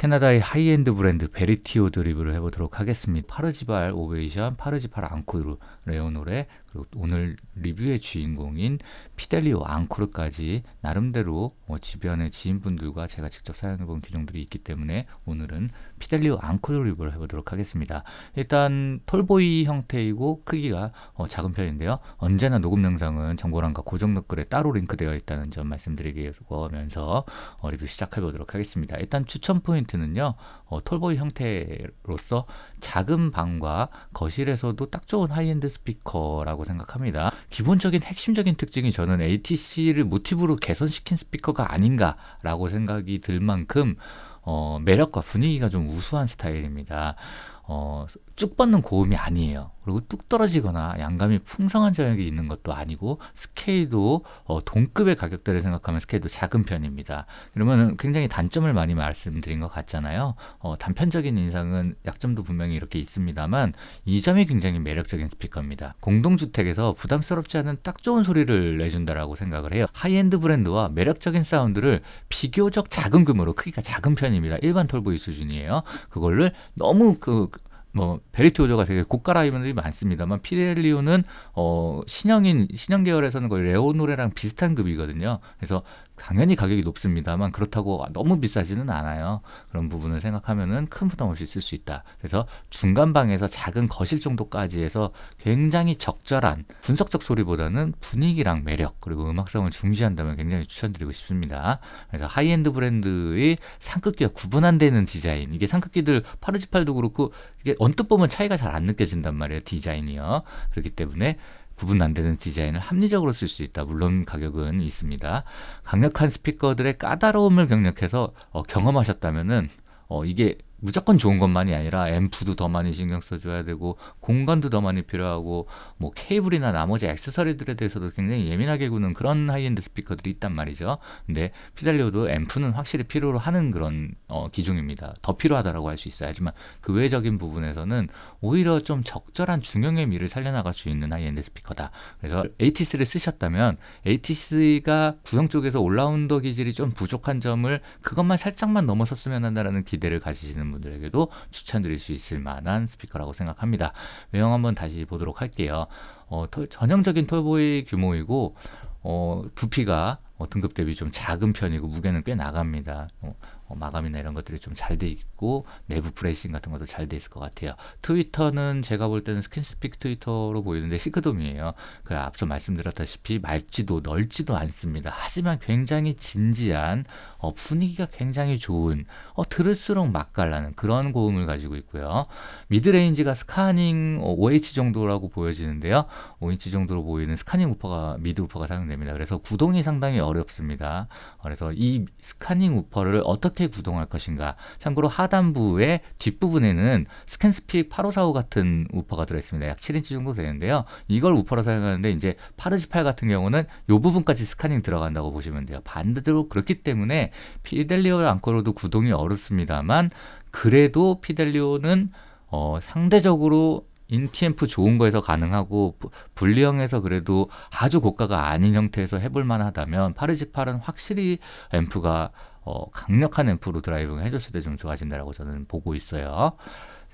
캐나다의 하이엔드 브랜드 베리티오 드립을 해보도록 하겠습니다. 파르지발 오베이션, 파르지발 앙코르 레오노레, 그리고 오늘 리뷰의 주인공인 피델리오 앙코르까지 나름대로 어, 뭐 주변의 지인분들과 제가 직접 사용해본 규정들이 있기 때문에 오늘은 피델리오 앙코르 리뷰를 해보도록 하겠습니다. 일단 톨보이 형태이고 크기가 어, 작은 편인데요. 언제나 녹음 영상은 정보란과 고정 댓글에 따로 링크되어 있다는 점 말씀드리고 하면서 어, 리뷰 시작해보도록 하겠습니다. 일단 추천 포인트는요. 어, 톨보이 형태로서 작은 방과 거실에서도 딱 좋은 하이엔드 스피커라고 있다고 생각합니다. 기본적인 핵심적인 특징이 저는 ATC를 모티브로 개선시킨 스피커가 아닌가라고 생각이 들 만큼 어, 매력과 분위기가 좀 우수한 스타일입니다. 어, 쭉 뻗는 고음이 아니에요. 그리고 뚝 떨어지거나 양감이 풍성한 저역이 있는 것도 아니고 스케일도 어, 동급의 가격대를 생각하면 스케일도 작은 편입니다. 그러면 굉장히 단점을 많이 말씀드린 것 같잖아요. 어, 단편적인 인상은 약점도 분명히 이렇게 있습니다만 이 점이 굉장히 매력적인 스피커입니다. 공동주택에서 부담스럽지 않은 딱 좋은 소리를 내준다라고 생각을 해요. 하이엔드 브랜드와 매력적인 사운드를 비교적 작은 금으로 크기가 작은 편입니다. 일반 톨보이 수준이에요. 그거 너무 그뭐 베리티 오저가 되게 고가 라이브들이 많습니다만 피렐리오는 어 신형인 신형 계열에서는 거의 레오노레랑 비슷한 급이거든요. 그래서 당연히 가격이 높습니다만 그렇다고 너무 비싸지는 않아요. 그런 부분을 생각하면큰 부담 없이 쓸 수 있다. 그래서 중간 방에서 작은 거실 정도까지 해서 굉장히 적절한 분석적 소리보다는 분위기랑 매력 그리고 음악성을 중시한다면 굉장히 추천드리고 싶습니다. 그래서 하이엔드 브랜드의 상급기와 구분 안 되는 디자인 이게 상급기들 파르지팔도 그렇고 이게 언뜻 보면 차이가 잘 안 느껴진단 말이에요 디자인이요. 그렇기 때문에 구분 안 되는 디자인을 합리적으로 쓸 수 있다. 물론 가격은 있습니다. 강력한 스피커들의 까다로움을 경력해서 어, 경험하셨다면은 어, 이게 무조건 좋은 것만이 아니라 앰프도 더 많이 신경 써줘야 되고 공간도 더 많이 필요하고 뭐 케이블이나 나머지 액세서리들에 대해서도 굉장히 예민하게 구는 그런 하이엔드 스피커들이 있단 말이죠. 근데 피달리오도 앰프는 확실히 필요로 하는 그런 어, 기종입니다. 더 필요하다라고 할 수 있어요. 하지만 그 외적인 부분에서는 오히려 좀 적절한 중형의 미를 살려나갈 수 있는 하이엔드 스피커다. 그래서 ATS를 네. 쓰셨다면 ATS가 구형 쪽에서 올라운더 기질이 좀 부족한 점을 그것만 살짝만 넘어섰으면 한다라는 기대를 가지시는 분들에게도 추천드릴 수 있을 만한 스피커라고 생각합니다. 외형 한번 다시 보도록 할게요. 어, 털, 전형적인 톨보의 규모이고 어, 부피가 어, 등급 대비 좀 작은 편이고 무게는 꽤 나갑니다. 어, 뭐 마감이나 이런 것들이 좀 잘 돼 있고 내부 프레싱 같은 것도 잘 돼 있을 것 같아요. 트위터는 제가 볼 때는 스킨스픽 트위터로 보이는데 시크돔이에요. 그 앞서 말씀드렸다시피 맑지도 넓지도 않습니다. 하지만 굉장히 진지한 어, 분위기가 굉장히 좋은 어, 들을수록 맛깔나는 그런 고음을 가지고 있고요. 미드레인지가 스카닝 5H 어, 정도라고 보여지는데요. 5인치 정도로 보이는 스카닝 우퍼가 미드 우퍼가 사용됩니다. 그래서 구동이 상당히 어렵습니다. 그래서 이 스카닝 우퍼를 어떻게 어떻게 구동할 것인가. 참고로 하단부의 뒷부분에는 스캔스픽 8545 같은 우퍼가 들어있습니다. 약 7인치 정도 되는데요. 이걸 우퍼로 사용하는데 이제 8르지8 같은 경우는 이 부분까지 스카닝 들어간다고 보시면 돼요. 반대로 그렇기 때문에 피델리오 안커로도 구동이 어렵습니다만 그래도 피델리오는 어, 상대적으로 인티앰프 좋은 거에서 가능하고 분리형에서 그래도 아주 고가가 아닌 형태에서 해볼 만하다면 8르지팔은 확실히 앰프가 어, 강력한 앰프로 드라이빙을 해줬을 때 좀 좋아진다라고 저는 보고 있어요.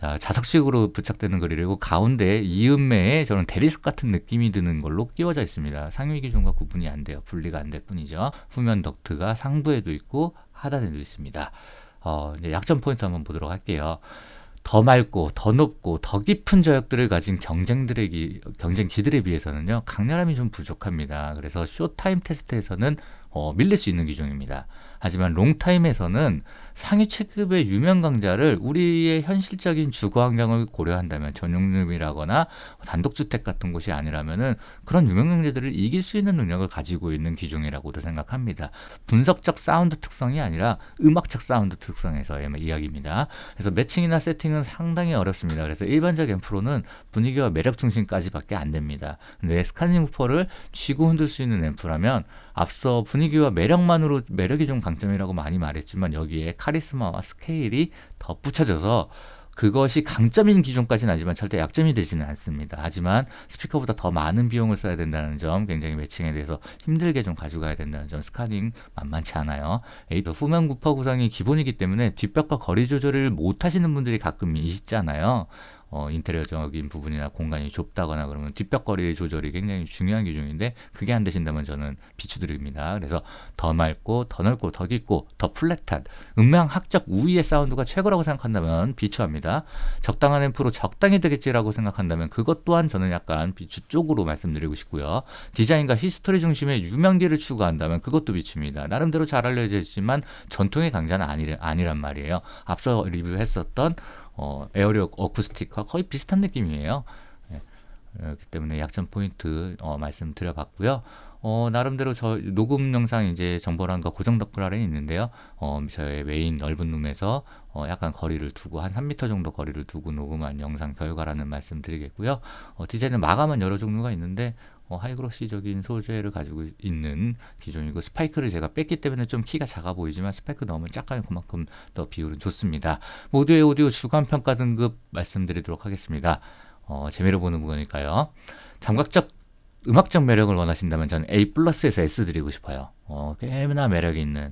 자, 자석식으로 부착되는 그리이고 가운데 이음매에 저는 대리석 같은 느낌이 드는 걸로 끼워져 있습니다. 상위 기종과 구분이 안 돼요. 분리가 안 될 뿐이죠. 후면 덕트가 상부에도 있고 하단에도 있습니다. 어, 이제 약점 포인트 한번 보도록 할게요. 더 맑고 더 높고 더 깊은 저역들을 가진 경쟁들의 경쟁기들에 비해서는요 강렬함이 좀 부족합니다. 그래서 쇼타임 테스트에서는 어, 밀릴 수 있는 기종입니다 하지만 롱타임에서는 상위 체급의 유명 강자를 우리의 현실적인 주거 환경을 고려한다면 전용림이라거나 단독주택 같은 곳이 아니라면 그런 유명 강자들을 이길 수 있는 능력을 가지고 있는 기종이라고도 생각합니다. 분석적 사운드 특성이 아니라 음악적 사운드 특성에서의 이야기입니다. 그래서 매칭이나 세팅은 상당히 어렵습니다. 그래서 일반적 앰프로는 분위기와 매력 중심까지밖에 안 됩니다. 근데 스카닝 후퍼를 쥐고 흔들 수 있는 앰프라면 앞서 분위기 분위기와 매력만으로 매력이 좀 강점이라고 많이 말했지만 여기에 카리스마와 스케일이 덧붙여져서 그것이 강점인 기준까지는 아니지만 절대 약점이 되지는 않습니다. 하지만 스피커보다 더 많은 비용을 써야 된다는 점 굉장히 매칭에 대해서 힘들게 좀 가져가야 된다는 점 스카딩 만만치 않아요. 에이더 후면 구파 구상이 기본이기 때문에 뒷벽과 거리 조절을 못 하시는 분들이 가끔 있잖아요. 어, 인테리어적인 부분이나 공간이 좁다거나 그러면 뒷벽거리 조절이 굉장히 중요한 기준인데 그게 안 되신다면 저는 비추드립니다. 그래서 더 맑고 더 넓고 더 깊고 더 플랫한 음향학적 우위의 사운드가 최고라고 생각한다면 비추합니다. 적당한 앰프로 적당히 되겠지라고 생각한다면 그것 또한 저는 약간 비추 쪽으로 말씀드리고 싶고요. 디자인과 히스토리 중심의 유명기를 추구한다면 그것도 비추입니다. 나름대로 잘 알려져 있지만 전통의 강자는 아니, 아니란 말이에요. 앞서 리뷰했었던 어, 에어리어 어쿠스틱과 거의 비슷한 느낌이에요. 예, 그렇기 때문에 약점 포인트 어, 말씀드려봤고요. 어, 나름대로 저 녹음 영상 이제 정보란과 고정 덕후라렌 있는데요. 어, 저의 메인 넓은 룸에서 어, 약간 거리를 두고 한 3m 정도 거리를 두고 녹음한 영상 결과라는 말씀 드리겠고요. 어, 디자인은 마감은 여러 종류가 있는데 어, 하이그로시적인 소재를 가지고 있는 기종이고 스파이크를 제가 뺐기 때문에 좀 키가 작아 보이지만 스파이크 너무 작아요 그만큼 더 비율은 좋습니다. 모두의 오디오 주간평가 등급 말씀드리도록 하겠습니다. 어, 재미로 보는 부분이니까요 감각적 음악적 매력을 원하신다면 저는 A 플러스에서 S 드리고 싶어요. 어, 꽤나 매력이 있는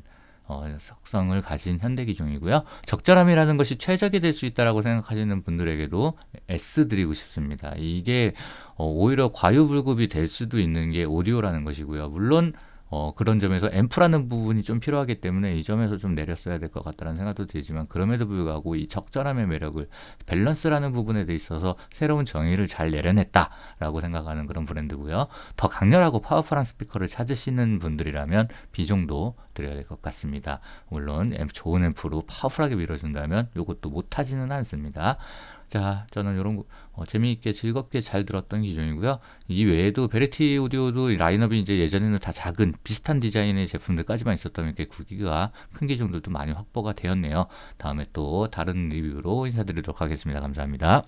어, 석성을 가진 현대기종이고요. 적절함이라는 것이 최적이 될 수 있다고 생각하시는 분들에게도 S 드리고 싶습니다. 이게 어, 오히려 과유불급이 될 수도 있는 게 오디오라는 것이고요. 물론 어, 그런 점에서 앰프라는 부분이 좀 필요하기 때문에 이 점에서 좀 내렸어야 될 것 같다는 생각도 들지만 그럼에도 불구하고 이 적절함의 매력을 밸런스라는 부분에 대 있어서 새로운 정의를 잘 내려냈다라고 생각하는 그런 브랜드고요. 더 강렬하고 파워풀한 스피커를 찾으시는 분들이라면 비중도 드려야 될 것 같습니다. 물론 좋은 앰프로 파워풀하게 밀어준다면 이것도 못하지는 않습니다. 자, 저는 이런 어, 재미있게 즐겁게 잘 들었던 기종이고요이 외에도 베레티 오디오도 라인업이 이제 예전에는 다 작은 비슷한 디자인의 제품들까지만 있었다면 이렇게 구기가 큰 기종들도 많이 확보가 되었네요. 다음에 또 다른 리뷰로 인사드리도록 하겠습니다. 감사합니다.